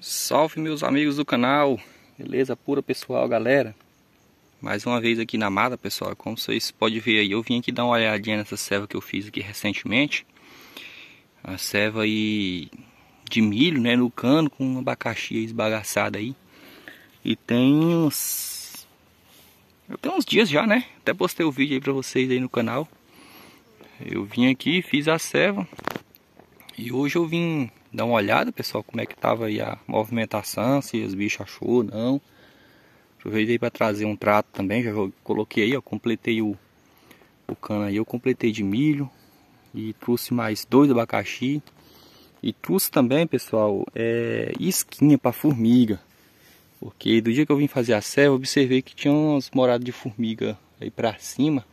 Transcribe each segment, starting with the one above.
Salve meus amigos do canal, beleza pura pessoal, galera. Mais uma vez aqui na mata, pessoal, como vocês podem ver aí, eu vim aqui dar uma olhadinha nessa serva que eu fiz aqui recentemente. A serva aí de milho, né, no cano com um abacaxi esbagaçado aí. E tem uns... Eu tenho uns dias já, né? Até postei o vídeo aí pra vocês aí no canal. Eu vim aqui, fiz a serva. E hoje eu vim dar uma olhada, pessoal, como é que tava aí a movimentação, se os bichos achou ou não. Aproveitei para trazer um trato também, já coloquei aí, ó, completei o, o cano aí, eu completei de milho e trouxe mais dois abacaxi e trouxe também, pessoal, é, esquinha para formiga. Porque do dia que eu vim fazer a serva, observei que tinha uns moradas de formiga aí para cima.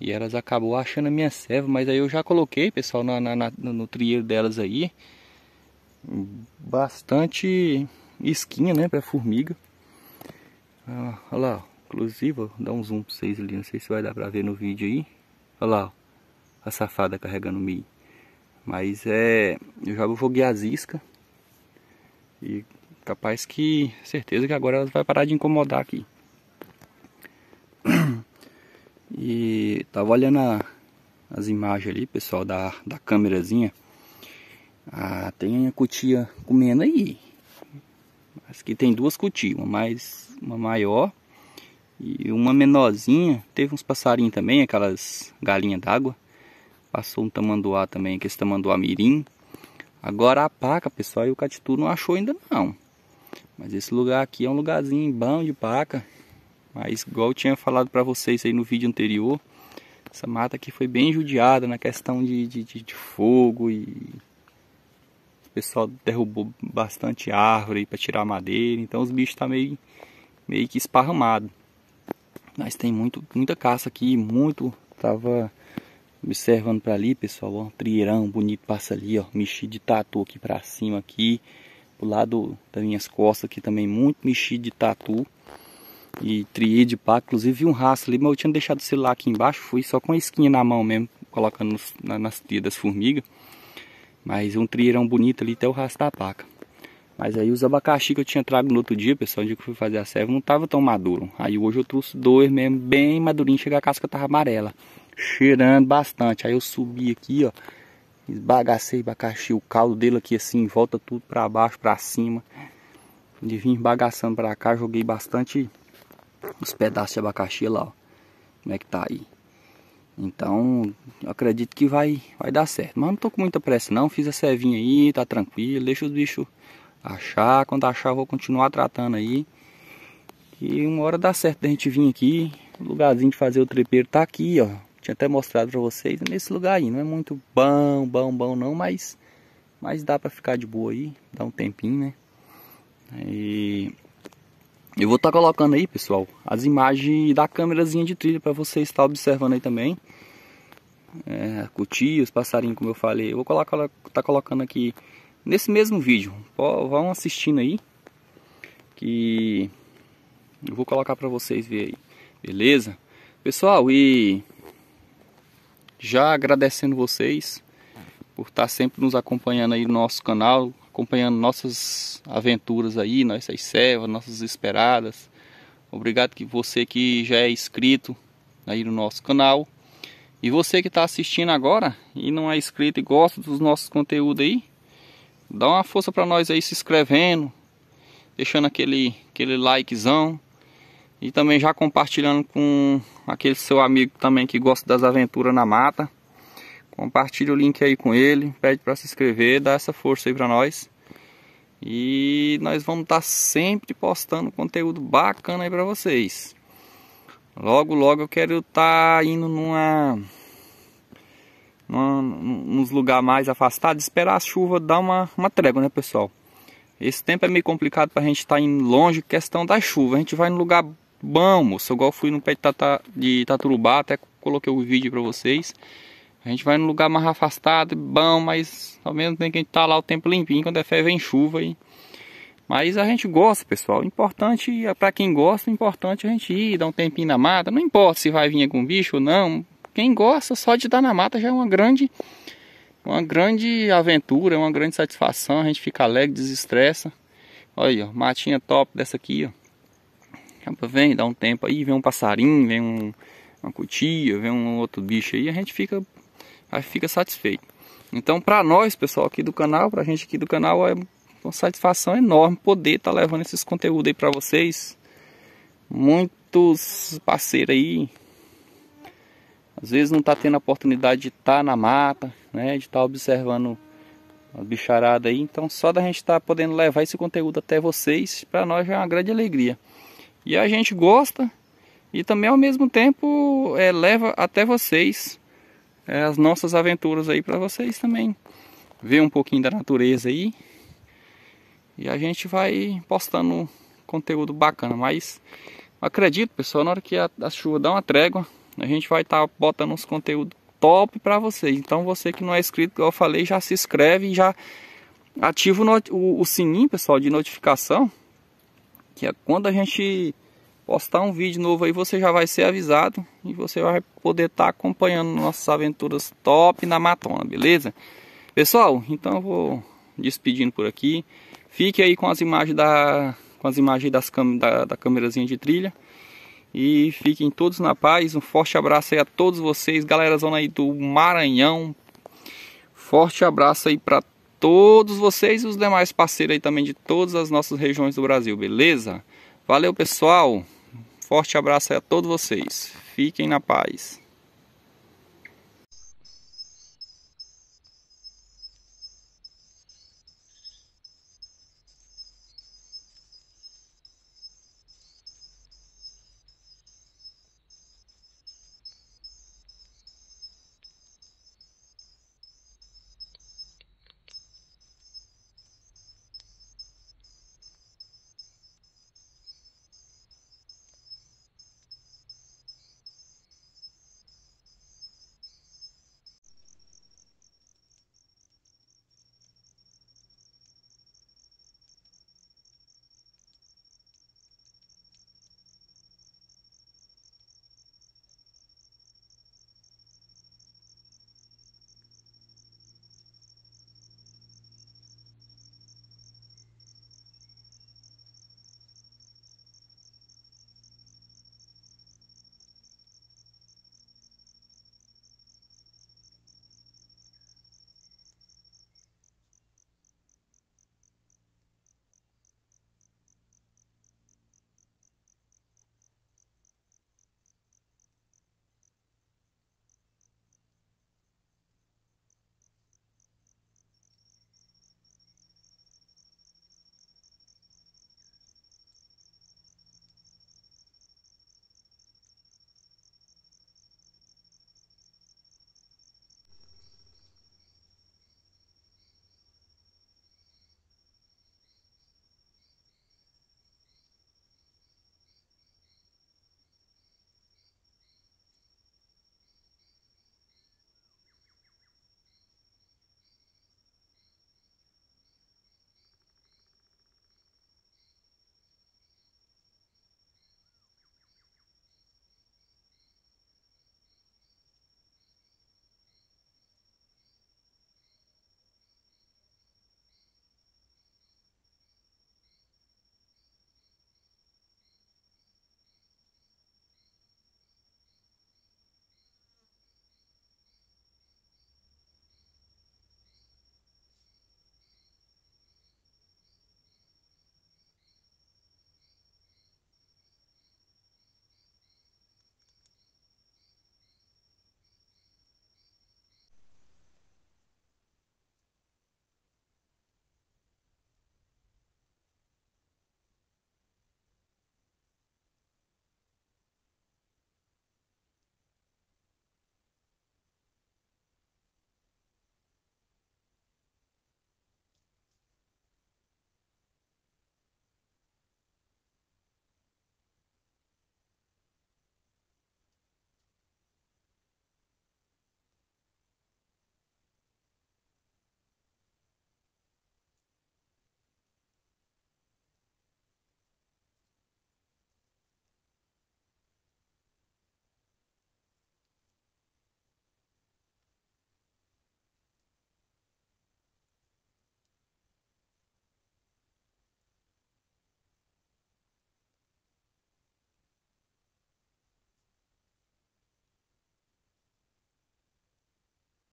E elas acabou achando a minha serva, mas aí eu já coloquei, pessoal, na, na, na no trieiro delas aí bastante esquinha, né, para formiga. Ah, olha lá, inclusive, vou dar um zoom para vocês ali, não sei se vai dar para ver no vídeo aí. Olha lá, a safada carregando meio Mas é, eu já joguei as iscas e capaz que, certeza que agora elas vai parar de incomodar aqui. E tava olhando a, as imagens ali, pessoal, da, da câmerazinha. Ah, tem a cutia comendo aí. Acho que tem duas cutias, uma mais uma maior e uma menorzinha. Teve uns passarinhos também, aquelas galinhas d'água. Passou um tamanduá também, que esse tamanduá mirim. Agora a paca, pessoal, e o catitu não achou ainda não. Mas esse lugar aqui é um lugarzinho bom de paca. Mas igual eu tinha falado para vocês aí no vídeo anterior, essa mata aqui foi bem judiada na questão de, de, de, de fogo e pessoal derrubou bastante árvore para tirar madeira, então os bichos tá meio meio que esparramado. Mas tem muito muita caça aqui, muito tava observando para ali, pessoal, ó, um trieirão bonito passa ali, ó, mexido de tatu aqui para cima aqui, pro lado das minhas costas aqui também muito mexido de tatu e triei de pá, inclusive vi um rastro ali, mas eu tinha deixado o celular aqui embaixo, fui só com a esquinha na mão mesmo, colocando nos, na, nas teias das formigas. Mas um trieirão bonito ali até o rastar a placa. Mas aí os abacaxi que eu tinha trago no outro dia, pessoal, onde eu fui fazer a serva, não tava tão maduro. Aí hoje eu trouxe dois mesmo, bem madurinho, chega a casca tava amarela. Cheirando bastante. Aí eu subi aqui, ó. Esbagacei abacaxi, o caldo dele aqui assim, volta tudo para baixo, para cima. E vim esbagaçando para cá, joguei bastante os pedaços de abacaxi lá, ó. Como é que tá aí? Então, acredito que vai, vai dar certo. Mas não tô com muita pressa não, fiz a servinha aí, tá tranquilo, deixa os bichos achar. Quando achar eu vou continuar tratando aí. E uma hora dá certo da gente vir aqui. O lugarzinho de fazer o trepeiro tá aqui, ó. Tinha até mostrado pra vocês nesse lugar aí. Não é muito bom, bom, bom não, mas, mas dá pra ficar de boa aí. Dá um tempinho, né? E eu vou estar tá colocando aí, pessoal, as imagens da câmerazinha de trilha para vocês estar tá observando aí também é, curtir os passarinhos, como eu falei. Eu vou colocar, tá colocando aqui nesse mesmo vídeo. vão assistindo aí, que eu vou colocar para vocês verem aí, beleza? Pessoal, e já agradecendo vocês por estar tá sempre nos acompanhando aí no nosso canal, acompanhando nossas aventuras aí, nossas servas, nossas esperadas. Obrigado que você que já é inscrito aí no nosso canal. E você que está assistindo agora e não é inscrito e gosta dos nossos conteúdos aí, dá uma força para nós aí se inscrevendo, deixando aquele, aquele likezão e também já compartilhando com aquele seu amigo também que gosta das aventuras na mata. Compartilha o link aí com ele, pede para se inscrever, dá essa força aí para nós. E nós vamos estar tá sempre postando conteúdo bacana aí para vocês. Logo, logo eu quero estar tá indo numa, numa nos lugar mais afastados. esperar a chuva dar uma, uma trégua, né, pessoal? Esse tempo é meio complicado para a gente estar tá indo longe, questão da chuva. A gente vai no lugar bom, moço. Igual fui no pé de, tata, de Taturubá, até coloquei o vídeo para vocês. A gente vai num lugar mais afastado, bom, mas ao menos tem que a gente tá lá o tempo limpinho, quando é fé vem chuva e mas a gente gosta, pessoal. importante, para quem gosta, importante é a gente ir, dar um tempinho na mata. Não importa se vai vir algum bicho ou não. Quem gosta só de dar na mata já é uma grande, uma grande aventura, é uma grande satisfação. A gente fica alegre, desestressa. Olha aí, ó, matinha top dessa aqui, ó. Vem, dá um tempo aí, vem um passarinho, vem um, uma cutia, vem um outro bicho aí, a gente fica, a gente fica satisfeito. Então, para nós, pessoal, aqui do canal, para a gente aqui do canal, é uma satisfação enorme poder estar tá levando esses conteúdos aí para vocês. Muitos parceiros aí, às vezes não está tendo a oportunidade de estar tá na mata, né? De estar tá observando a bicharada aí. Então só da gente estar tá podendo levar esse conteúdo até vocês, para nós é uma grande alegria. E a gente gosta e também ao mesmo tempo é, leva até vocês é, as nossas aventuras aí para vocês também ver um pouquinho da natureza aí e a gente vai postando conteúdo bacana, mas acredito, pessoal, na hora que a, a chuva dá uma trégua, a gente vai estar tá botando uns conteúdos top para vocês. Então você que não é inscrito, como eu falei, já se inscreve e já ativa o, o, o sininho, pessoal, de notificação, que é quando a gente postar um vídeo novo aí, você já vai ser avisado e você vai poder estar tá acompanhando nossas aventuras top na matona, beleza? Pessoal, então eu vou despedindo por aqui. Fique aí com as imagens da com as imagens das da, da câmerazinha de trilha. E fiquem todos na paz. Um forte abraço aí a todos vocês, galera zona aí do Maranhão. Forte abraço aí para todos vocês e os demais parceiros aí também de todas as nossas regiões do Brasil, beleza? Valeu, pessoal. Forte abraço aí a todos vocês. Fiquem na paz.